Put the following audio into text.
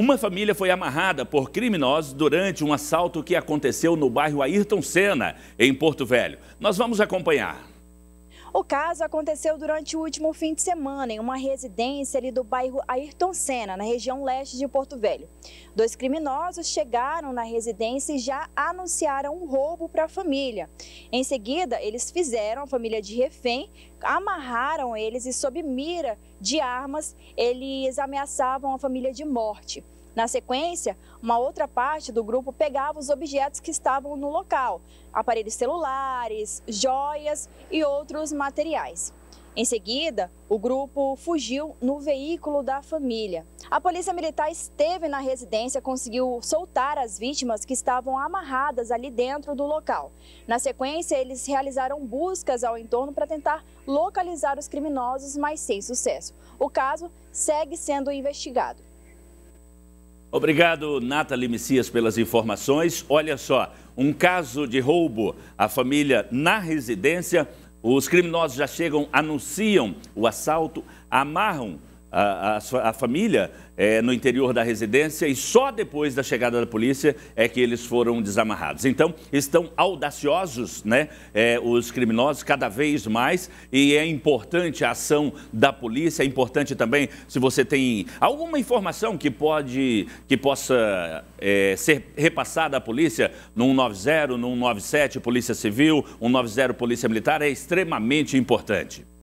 Uma família foi amarrada por criminosos durante um assalto que aconteceu no bairro Ayrton Senna, em Porto Velho. Nós vamos acompanhar. O caso aconteceu durante o último fim de semana em uma residência ali do bairro Ayrton Senna, na região leste de Porto Velho. Dois criminosos chegaram na residência e já anunciaram um roubo para a família. Em seguida, eles fizeram a família de refém, amarraram eles e sob mira de armas, eles ameaçavam a família de morte. Na sequência, uma outra parte do grupo pegava os objetos que estavam no local, aparelhos celulares, joias e outros materiais. Em seguida, o grupo fugiu no veículo da família. A polícia militar esteve na residência, conseguiu soltar as vítimas que estavam amarradas ali dentro do local. Na sequência, eles realizaram buscas ao entorno para tentar localizar os criminosos, mas sem sucesso. O caso segue sendo investigado. Obrigado, Nathalie Messias, pelas informações. Olha só, um caso de roubo à família na residência. Os criminosos já chegam, anunciam o assalto, amarram a, a, a família é, no interior da residência e só depois da chegada da polícia é que eles foram desamarrados. Então, estão audaciosos né, é, os criminosos cada vez mais e é importante a ação da polícia, é importante também se você tem alguma informação que, pode, que possa é, ser repassada à polícia no 190, no 197, Polícia Civil, 190, Polícia Militar, é extremamente importante.